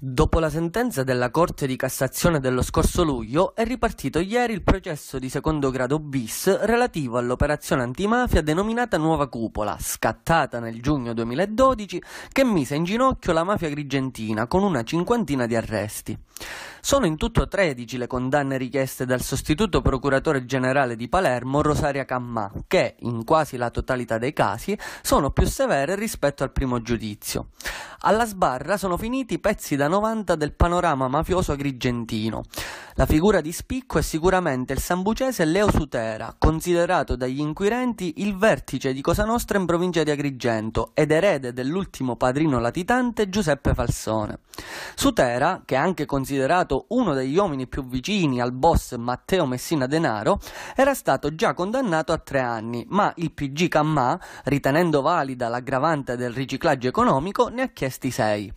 Dopo la sentenza della Corte di Cassazione dello scorso luglio è ripartito ieri il processo di secondo grado bis relativo all'operazione antimafia denominata Nuova Cupola, scattata nel giugno 2012, che mise in ginocchio la mafia grigentina con una cinquantina di arresti. Sono in tutto 13 le condanne richieste dal sostituto procuratore generale di Palermo, Rosaria Cammà, che, in quasi la totalità dei casi, sono più severe rispetto al primo giudizio. Alla sbarra sono finiti pezzi da 90 del panorama mafioso agrigentino. La figura di spicco è sicuramente il sambucese Leo Sutera, considerato dagli inquirenti il vertice di Cosa Nostra in provincia di Agrigento ed erede dell'ultimo padrino latitante Giuseppe Falsone. Sutera, che è anche considerato uno degli uomini più vicini al boss Matteo Messina Denaro, era stato già condannato a tre anni, ma il PG Cammà, ritenendo valida l'aggravante del riciclaggio economico, ne ha chiesti sei.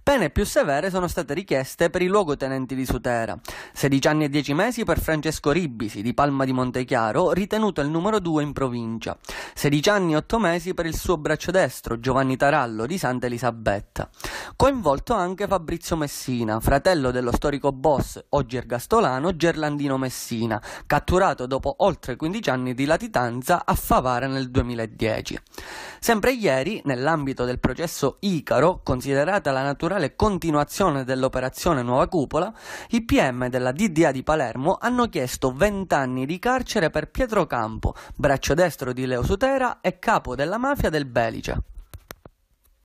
Pene più severe sono state richieste per i luogotenenti di Sutera. 16 anni e 10 mesi per Francesco Ribisi di Palma di Montechiaro, ritenuto il numero 2 in provincia. 16 anni e 8 mesi per il suo braccio destro, Giovanni Tarallo di Santa Elisabetta. Coinvolto anche Fabrizio Messina, fratello dello storico boss, oggi ergastolano, Gerlandino Messina, catturato dopo oltre 15 anni di latitanza a Favara nel 2010. Sempre ieri, nell'ambito del processo Icaro, considerata la naturale continuazione dell'operazione Nuova Cupola, i PM della DDA di Palermo hanno chiesto 20 anni di carcere per Pietro Campo, braccio destro di Leo Sutera e capo della mafia del Belice.